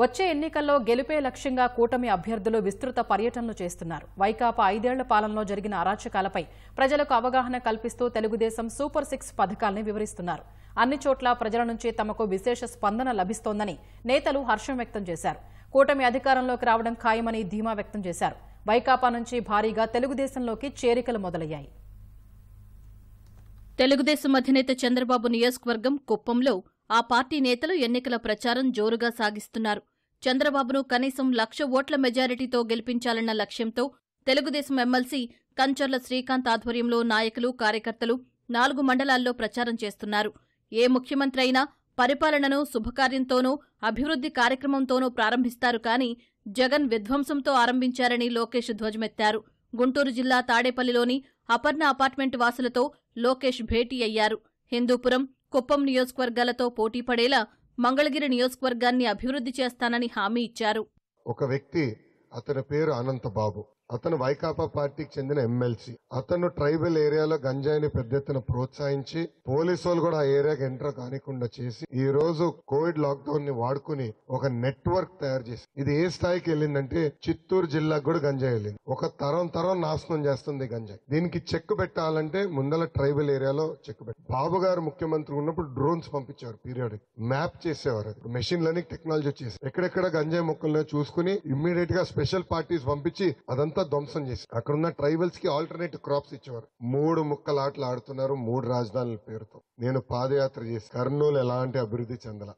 వచ్చే ఎన్నికల్లో గెలుపే లక్ష్యంగా కూటమి అభ్యర్థులు విస్తృత పర్యటనలు చేస్తున్నారు వైకాపా ఐదేళ్ల పాలనలో జరిగిన అరాచకాలపై ప్రజలకు అవగాహన కల్పిస్తూ తెలుగుదేశం సూపర్ సిక్స్ పథకాల్ని వివరిస్తున్నారు అన్ని చోట్ల ప్రజల నుంచి తమకు విశేష స్పందన లభిస్తోందని నేతలు హర్షం వ్యక్తం చేశారు కూటమి అధికారంలోకి రావడం ఖాయమని ధీమా వ్యక్తం చేశారు వైకాపా నుంచి భారీగా తెలుగుదేశంలోకి చేరికలు మొదలయ్యాయి తెలుగుదేశం అధినేత చంద్రబాబు నియోజకవర్గం కుప్పంలో ఆ పార్టీ నేతలు ఎన్నికల ప్రచారం జోరుగా సాగిస్తున్నారు చంద్రబాబును కనీసం లక్ష ఓట్ల మెజారిటీతో గెలిపించాలన్న లక్ష్యంతో తెలుగుదేశం ఎమ్మెల్సీ కంచర్ల శ్రీకాంత్ ఆధ్వర్యంలో నాయకులు కార్యకర్తలు నాలుగు మండలాల్లో ప్రచారం చేస్తున్నారు ఏ ముఖ్యమంత్రి అయినా పరిపాలనను శుభకార్యంతోనూ అభివృద్ది కార్యక్రమంతోనూ ప్రారంభిస్తారు కాని జగన్ విధ్వంసంతో ఆరంభించారని లోకేష్ ధ్వజమెత్తారు గుంటూరు జిల్లా తాడేపల్లిలోని అపర్ణ అపార్ట్మెంట్ వాసులతో లోకేష్ భేటీ అయ్యారు హిందూపురం కుప్పం నియోజకవర్గాలతో పోటీ పడేలా మంగళగిరి నియోజకవర్గాన్ని అభివృద్ధి చేస్తానని హామీ ఇచ్చారు ఒక వ్యక్తి అతని పేరు అనంతబాబు అతను వైకాపా పార్టీకి చెందిన ఎమ్మెల్సీ అతను ట్రైబల్ ఏరియాలో గంజాయిని పెద్ద ఎత్తున ప్రోత్సహించి పోలీసు వాళ్ళు కూడా ఆ ఏరియాకి ఎంటర్ కానికుండా చేసి ఈ రోజు కోవిడ్ లాక్ డౌన్ ని వాడుకుని ఒక నెట్వర్క్ తయారు చేసి ఇది ఏ స్థాయికి వెళ్ళిందంటే చిత్తూరు జిల్లాకు కూడా గంజాయి వెళ్ళింది ఒక తరం తరం నాశనం చేస్తుంది గంజాయి దీనికి చెక్ పెట్టాలంటే ముందల ట్రైబల్ ఏరియాలో చెక్ పెట్టి బాబు గారు ముఖ్యమంత్రి ఉన్నప్పుడు డ్రోన్స్ పంపించారు పీరియడ్ మ్యాప్ చేసేవారు మెషిన్ లెర్నింగ్ టెక్నాలజీ వచ్చేసి ఎక్కడెక్కడ గంజాయి మొక్కలను చూసుకుని ఇమ్మీడియట్ గా స్పెషల్ పార్టీస్ పంపించి అదంతా అంతా ధ్వంసం చేసి అక్కడ ఉన్న ట్రైబల్స్ కి ఆల్టర్నేటివ్ క్రాప్స్ ఇచ్చేవారు మూడు ముక్కలాటలు ఆడుతున్నారు మూడు రాజధానుల పేరుతో నేను పాదయాత్ర చేసి కర్నూలు ఎలాంటి అభివృద్ధి చెందల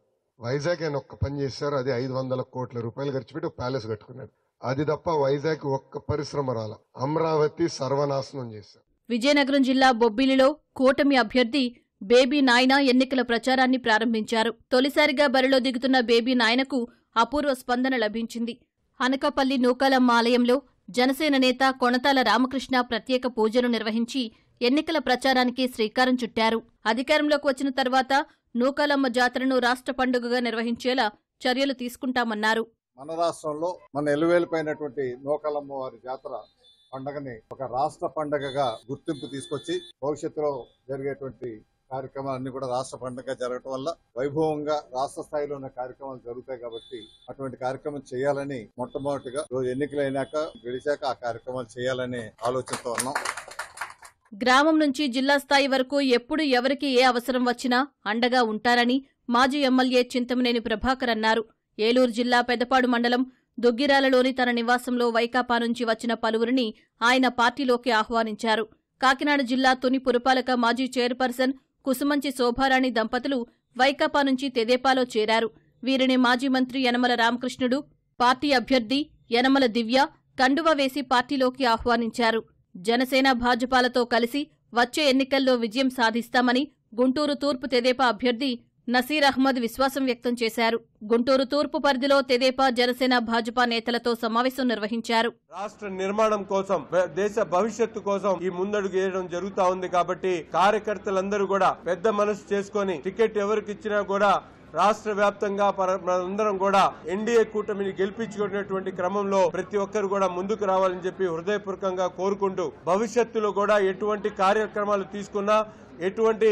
వైజాగ్ ఆయన ఒక్క పని చేశారు అది ఐదు వందల కోట్ల రూపాయలు ఖర్చు పెట్టి ప్యాలెస్ కట్టుకున్నాడు అది తప్ప వైజాగ్ ఒక్క పరిశ్రమ రాల అమరావతి సర్వనాశనం చేశారు విజయనగరం జిల్లా బొబ్బిలిలో కూటమి అభ్యర్థి బేబీ నాయన ఎన్నికల ప్రచారాన్ని ప్రారంభించారు తొలిసారిగా బరిలో దిగుతున్న బేబీ నాయనకు అపూర్వ స్పందన లభించింది అనకాపల్లి నూకాలమ్మ ఆలయంలో జనసేన నేత కొణతాల రామకృష్ణ ప్రత్యేక పూజలు నిర్వహించి ఎన్నికల ప్రచారానికి శ్రీకారం చుట్టారు అధికారంలోకి వచ్చిన తర్వాత నూకాలమ్మ జాతరను రాష్ట్ర పండుగగా నిర్వహించేలా చర్యలు తీసుకుంటామన్నారు మన రాష్ట్రంలో మన ఎలువేలిపోయినటువంటి నూకాలమ్మ వారి జాతర పండగని ఒక రాష్ట్ర పండగగా గుర్తింపు తీసుకొచ్చి భవిష్యత్తులో జరిగేటువంటి కార్యక్రమాలన్నీ కూడా రాష్ట్ర పండుగగా జరగడం వల్ల వైభవంగా రాష్ట్ర స్థాయిలో ఉన్న కార్యక్రమాలు జరుగుతాయి కాబట్టి అటువంటి కార్యక్రమం చేయాలని మొట్టమొదటిగా రోజు ఎన్నికలైనాక గెలిచాక ఆ కార్యక్రమాలు చేయాలని ఆలోచనతో ఉన్నాం గ్రామం నుంచి జిల్లా స్థాయి వరకు ఎప్పుడు ఎవరికి ఏ అవసరం వచ్చినా అండగా ఉంటారని మాజీ ఎమ్మెల్యే చింతమనేని ప్రభాకర్ అన్నారు ఏలూరు జిల్లా పెదపాడు మండలం దుగ్గిరాలలోని తన నివాసంలో వైకాపా నుంచి వచ్చిన పలువురిని ఆయన పార్టీలోకి ఆహ్వానించారు కాకినాడ జిల్లా తుని పురపాలక మాజీ చైర్పర్సన్ కుసుమంచి శోభారాణి దంపతులు వైకాపా నుంచి తెదేపాలో చేరారు వీరిని మాజీ మంత్రి యనమల రామకృష్ణుడు పార్టీ అభ్యర్థి యనమల దివ్య కండువ వేసి పార్టీలోకి ఆహ్వానించారు జనసేన భాజపాలతో కలిసి వచ్చే ఎన్నికల్లో విజయం సాధిస్తామని గుంటూరు తూర్పు తెదేపా అభ్యర్థి నసీర్ అహ్మద్ విశ్వాసం వ్యక్తం చేశారు గుంటూరు తూర్పు పరిధిలో తెదేపా జనసేన భాజపా నేతలతో సమావేశం నిర్వహించారు రాష్ట్ర నిర్మాణం కోసం దేశ భవిష్యత్తు కోసం ఈ ముందడుగు వేయడం జరుగుతా ఉంది కాబట్టి కార్యకర్తలందరూ కూడా పెద్ద మనసు చేసుకుని టికెట్ ఎవరికిచ్చినా కూడా రాష్ట్ర వ్యాప్తంగా మనందరం కూడా ఎన్డీఏ కూటమిని గెలిపించుకునేటువంటి క్రమంలో ప్రతి ఒక్కరు కూడా ముందుకు రావాలని చెప్పి హృదయపూర్వకంగా కోరుకుంటూ భవిష్యత్తులో కూడా ఎటువంటి కార్యక్రమాలు తీసుకున్నా ఎటువంటి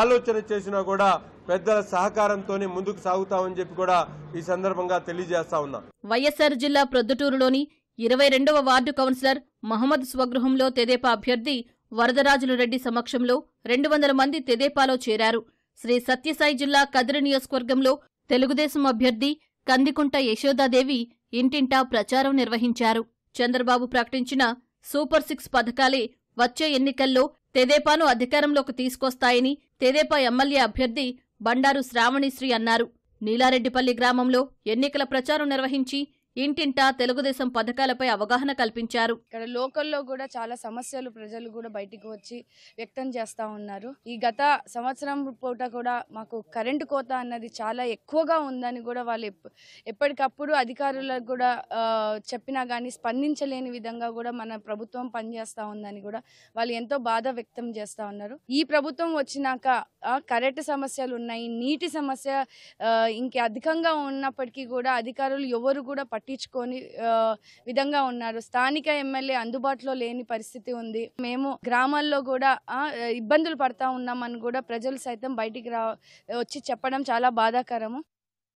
ఆలోచన చేసినా కూడా పెద్దల సహకారంతోనే ముందుకు సాగుతామని చెప్పి కూడా ఈ సందర్భంగా తెలియజేస్తా ఉన్నా వైఎస్ఆర్ జిల్లా ప్రొద్దుటూరులోని ఇరవై రెండవ వార్డు కౌన్సిలర్ మహమ్మద్ స్వగృహంలో తెదేపా అభ్యర్థి వరదరాజుల రెడ్డి సమక్షంలో రెండు వందల మంది తెదేపాలో చేరారు శ్రీ సత్యసాయి జిల్లా కదిరి నియోజకవర్గంలో తెలుగుదేశం అభ్యర్థి కందికుంట యశోదాదేవి ఇంటింటా ప్రచారం నిర్వహించారు చంద్రబాబు ప్రకటించిన సూపర్ సిక్స్ పథకాలే వచ్చే ఎన్నికల్లో తెదేపాను అధికారంలోకి తీసుకొస్తాయని తెదేపా ఎమ్మెల్యే అభ్యర్థి బండారు శ్రావణిశ్రీ అన్నారు నీలారెడ్డిపల్లి గ్రామంలో ఎన్నికల ప్రచారం నిర్వహించి ఇంటింటా తెలుగుదేశం పథకాలపై అవగాహన కల్పించారు ఇక్కడ లోకల్లో కూడా చాలా సమస్యలు ప్రజలు కూడా బయటికి వచ్చి వ్యక్తం చేస్తూ ఉన్నారు ఈ గత సంవత్సరం పూట కూడా మాకు కరెంటు కోత అన్నది చాలా ఎక్కువగా ఉందని కూడా వాళ్ళు ఎప్పటికప్పుడు అధికారులకు కూడా చెప్పినా కానీ స్పందించలేని విధంగా కూడా మన ప్రభుత్వం పనిచేస్తూ ఉందని కూడా వాళ్ళు ఎంతో బాధ వ్యక్తం చేస్తూ ఉన్నారు ఈ ప్రభుత్వం వచ్చినాక కరెంటు సమస్యలు ఉన్నాయి నీటి సమస్య ఇంకే అధికంగా ఉన్నప్పటికీ కూడా అధికారులు ఎవరు కూడా పట్టించుకొని విధంగా ఉన్నారు స్థానిక ఎమ్మెల్యే అందుబాటులో లేని పరిస్థితి ఉంది మేము గ్రామాల్లో కూడా ఇబ్బందులు పడతా ఉన్నామని కూడా ప్రజలు సైతం బయటికి రా వచ్చి చెప్పడం చాలా బాధాకరము